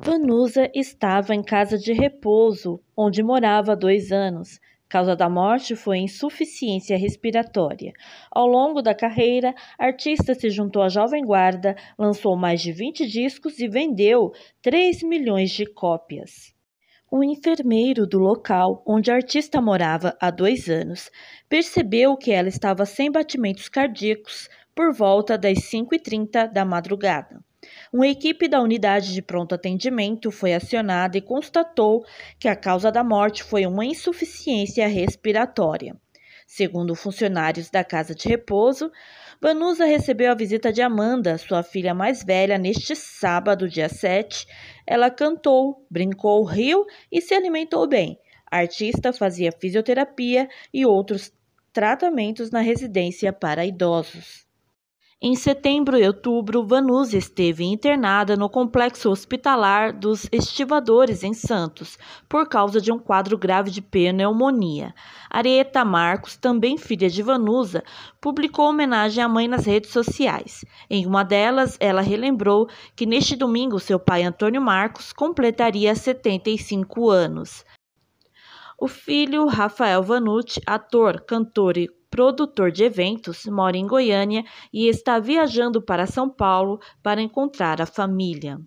Vanusa estava em casa de repouso, onde morava há dois anos. Causa da morte foi insuficiência respiratória. Ao longo da carreira, a artista se juntou à Jovem Guarda, lançou mais de 20 discos e vendeu 3 milhões de cópias. Um enfermeiro do local onde a artista morava há dois anos percebeu que ela estava sem batimentos cardíacos por volta das 5h30 da madrugada. Uma equipe da unidade de pronto atendimento foi acionada e constatou que a causa da morte foi uma insuficiência respiratória. Segundo funcionários da casa de repouso, Vanusa recebeu a visita de Amanda, sua filha mais velha, neste sábado, dia 7. Ela cantou, brincou, riu e se alimentou bem. A artista fazia fisioterapia e outros tratamentos na residência para idosos. Em setembro e outubro, Vanusa esteve internada no complexo hospitalar dos Estivadores, em Santos, por causa de um quadro grave de pneumonia. Areta Marcos, também filha de Vanusa, publicou homenagem à mãe nas redes sociais. Em uma delas, ela relembrou que neste domingo seu pai Antônio Marcos completaria 75 anos. O filho, Rafael Vanucci, ator, cantor e produtor de eventos, mora em Goiânia e está viajando para São Paulo para encontrar a família.